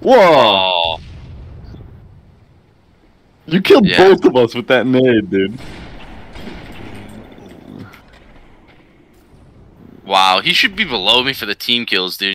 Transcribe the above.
Whoa! You killed yeah. both of us with that nade, dude. Wow, he should be below me for the team kills, dude.